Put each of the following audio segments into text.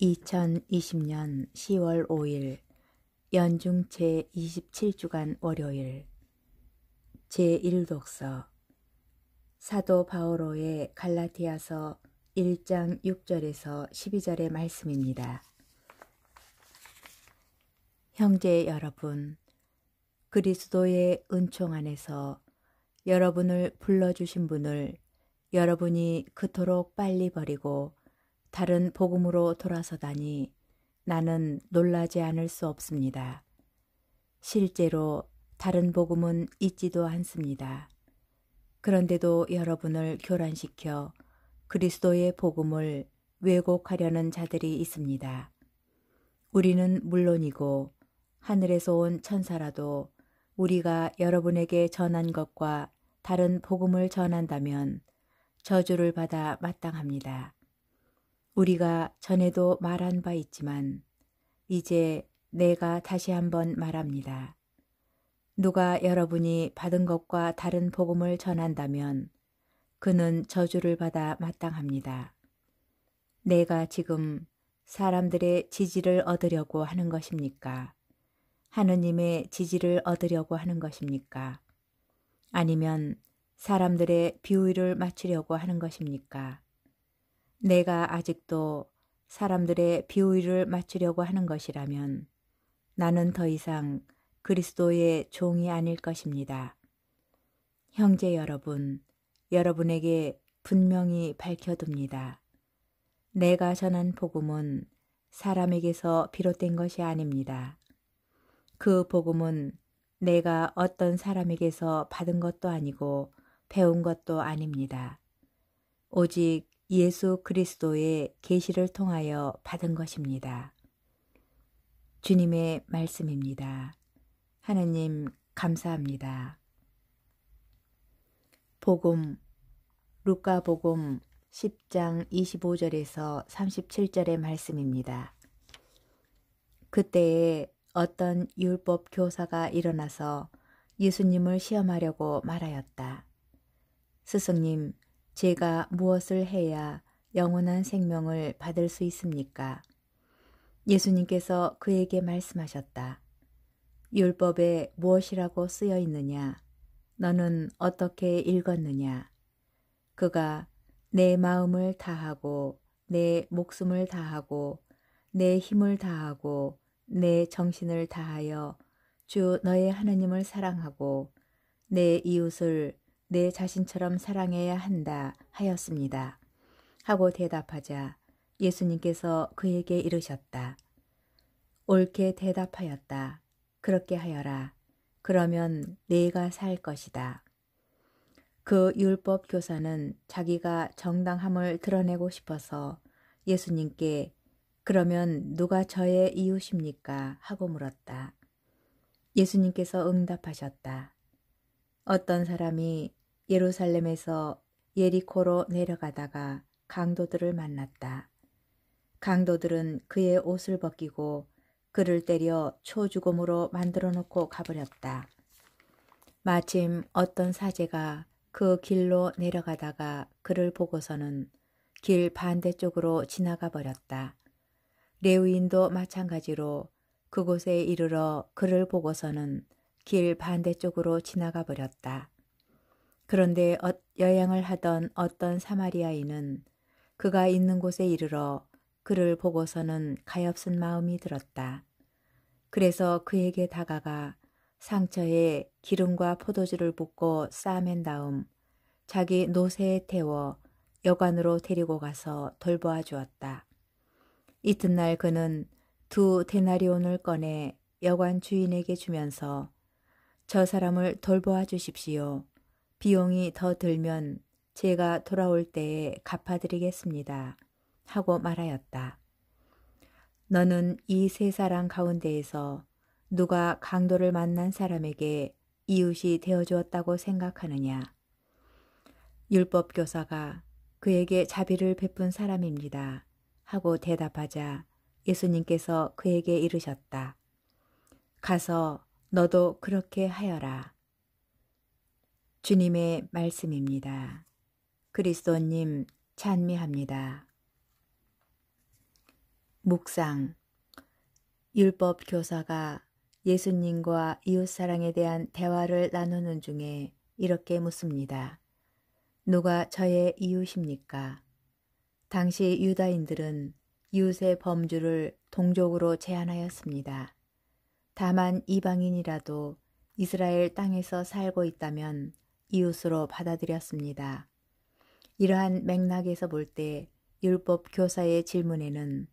2020년 10월 5일 연중 제27주간 월요일 제1독서 사도 바오로의 갈라디아서 1장 6절에서 12절의 말씀입니다. 형제 여러분, 그리스도의 은총 안에서 여러분을 불러주신 분을 여러분이 그토록 빨리 버리고 다른 복음으로 돌아서다니 나는 놀라지 않을 수 없습니다. 실제로 다른 복음은 있지도 않습니다. 그런데도 여러분을 교란시켜 그리스도의 복음을 왜곡하려는 자들이 있습니다. 우리는 물론이고 하늘에서 온 천사라도 우리가 여러분에게 전한 것과 다른 복음을 전한다면 저주를 받아 마땅합니다. 우리가 전에도 말한 바 있지만 이제 내가 다시 한번 말합니다. 누가 여러분이 받은 것과 다른 복음을 전한다면 그는 저주를 받아 마땅합니다. 내가 지금 사람들의 지지를 얻으려고 하는 것입니까? 하느님의 지지를 얻으려고 하는 것입니까? 아니면 사람들의 비위를 맞추려고 하는 것입니까? 내가 아직도 사람들의 비위를 맞추려고 하는 것이라면 나는 더 이상 그리스도의 종이 아닐 것입니다. 형제 여러분, 여러분에게 분명히 밝혀둡니다. 내가 전한 복음은 사람에게서 비롯된 것이 아닙니다. 그 복음은 내가 어떤 사람에게서 받은 것도 아니고 배운 것도 아닙니다. 오직 예수 그리스도의 계시를 통하여 받은 것입니다. 주님의 말씀입니다. 하느님 감사합니다. 복음 루카복음 10장 25절에서 37절의 말씀입니다. 그때에 어떤 율법 교사가 일어나서 예수님을 시험하려고 말하였다. 스승님, 제가 무엇을 해야 영원한 생명을 받을 수 있습니까? 예수님께서 그에게 말씀하셨다. 율법에 무엇이라고 쓰여 있느냐? 너는 어떻게 읽었느냐? 그가 내 마음을 다하고 내 목숨을 다하고 내 힘을 다하고 내 정신을 다하여 주 너의 하나님을 사랑하고 내 이웃을 내 자신처럼 사랑해야 한다 하였습니다. 하고 대답하자 예수님께서 그에게 이르셨다. 옳게 대답하였다. 그렇게 하여라. 그러면 내가 살 것이다. 그 율법 교사는 자기가 정당함을 드러내고 싶어서 예수님께 그러면 누가 저의 이웃입니까? 하고 물었다. 예수님께서 응답하셨다. 어떤 사람이 예루살렘에서 예리코로 내려가다가 강도들을 만났다. 강도들은 그의 옷을 벗기고 그를 때려 초죽음으로 만들어 놓고 가버렸다. 마침 어떤 사제가 그 길로 내려가다가 그를 보고서는 길 반대쪽으로 지나가 버렸다. 레우인도 마찬가지로 그곳에 이르러 그를 보고서는 길 반대쪽으로 지나가 버렸다. 그런데 어, 여행을 하던 어떤 사마리아인은 그가 있는 곳에 이르러 그를 보고서는 가엾은 마음이 들었다. 그래서 그에게 다가가 상처에 기름과 포도주를 붓고 싸맨 다음 자기 노새에 태워 여관으로 데리고 가서 돌보아 주었다. 이튿날 그는 두대나리온을 꺼내 여관 주인에게 주면서 저 사람을 돌보아 주십시오. 비용이 더 들면 제가 돌아올 때에 갚아드리겠습니다. 하고 말하였다. 너는 이 세 사람 가운데에서 누가 강도를 만난 사람에게 이웃이 되어주었다고 생각하느냐. 율법교사가 그에게 자비를 베푼 사람입니다. 하고 대답하자 예수님께서 그에게 이르셨다. 가서 너도 그렇게 하여라. 주님의 말씀입니다. 그리스도님 찬미합니다. 묵상 율법 교사가 예수님과 이웃사랑에 대한 대화를 나누는 중에 이렇게 묻습니다. 누가 저의 이웃입니까? 당시 유다인들은 이웃의 범주를 동족으로 제한하였습니다. 다만 이방인이라도 이스라엘 땅에서 살고 있다면 이웃으로 받아들였습니다. 이러한 맥락에서 볼 때 율법 교사의 질문에는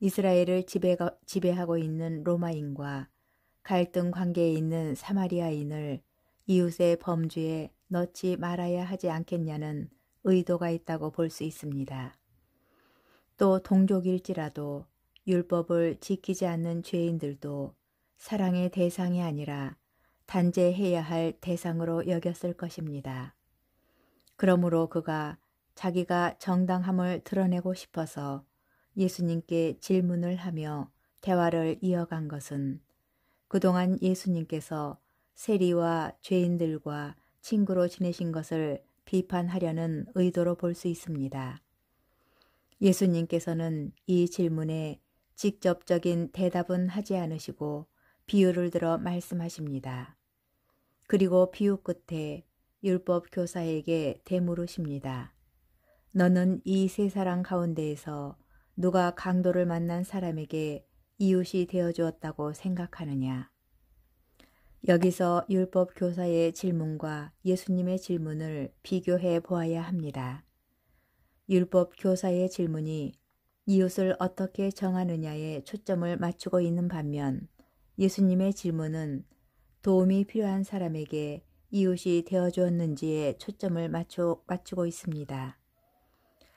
이스라엘을 지배가, 지배하고 있는 로마인과 갈등 관계에 있는 사마리아인을 이웃의 범주에 넣지 말아야 하지 않겠냐는 의도가 있다고 볼 수 있습니다. 또 동족일지라도 율법을 지키지 않는 죄인들도 사랑의 대상이 아니라 단죄해야 할 대상으로 여겼을 것입니다. 그러므로 그가 자기가 정당함을 드러내고 싶어서 예수님께 질문을 하며 대화를 이어간 것은 그동안 예수님께서 세리와 죄인들과 친구로 지내신 것을 비판하려는 의도로 볼 수 있습니다. 예수님께서는 이 질문에 직접적인 대답은 하지 않으시고 비유를 들어 말씀하십니다. 그리고 비유 끝에 율법 교사에게 대물으십니다. 너는 이 세 사람 가운데에서 누가 강도를 만난 사람에게 이웃이 되어 주었다고 생각하느냐? 여기서 율법 교사의 질문과 예수님의 질문을 비교해 보아야 합니다. 율법 교사의 질문이 이웃을 어떻게 정하느냐에 초점을 맞추고 있는 반면 예수님의 질문은 도움이 필요한 사람에게 이웃이 되어 주었는지에 초점을 맞추, 맞추고 있습니다.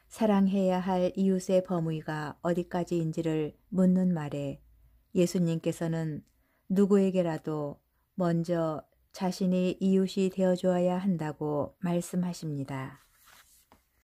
사랑해야 할 이웃의 범위가 어디까지인지를 묻는 말에 예수님께서는 누구에게라도 먼저 자신이 이웃이 되어 주어야 한다고 말씀하십니다.